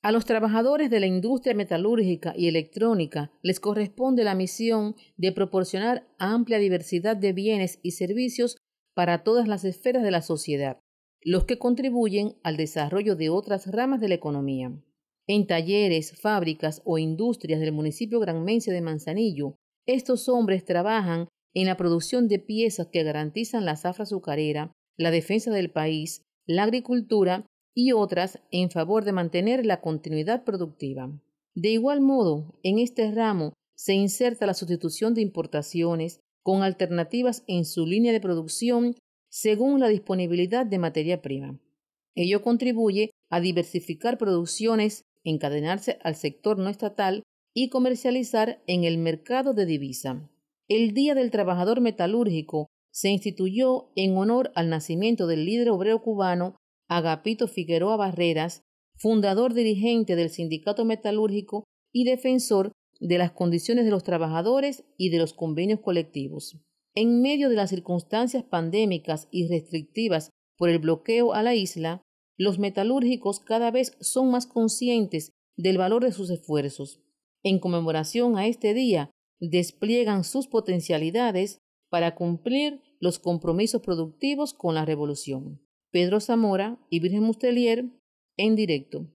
A los trabajadores de la industria metalúrgica y electrónica les corresponde la misión de proporcionar amplia diversidad de bienes y servicios para todas las esferas de la sociedad, los que contribuyen al desarrollo de otras ramas de la economía. En talleres, fábricas o industrias del municipio granmense de Manzanillo, estos hombres trabajan en la producción de piezas que garantizan la zafra azucarera, la defensa del país, la agricultura y otras en favor de mantener la continuidad productiva. De igual modo, en este ramo se inserta la sustitución de importaciones con alternativas en su línea de producción según la disponibilidad de materia prima. Ello contribuye a diversificar producciones, encadenarse al sector no estatal y comercializar en el mercado de divisa. El Día del Trabajador Metalúrgico se instituyó en honor al nacimiento del líder obrero cubano Agapito Figueroa Barreras, fundador dirigente del Sindicato Metalúrgico y defensor de las condiciones de los trabajadores y de los convenios colectivos. En medio de las circunstancias pandémicas y restrictivas por el bloqueo a la isla, los metalúrgicos cada vez son más conscientes del valor de sus esfuerzos. En conmemoración a este día, despliegan sus potencialidades para cumplir los compromisos productivos con la revolución. Pedro Zamora y Virgen Mustelier en directo.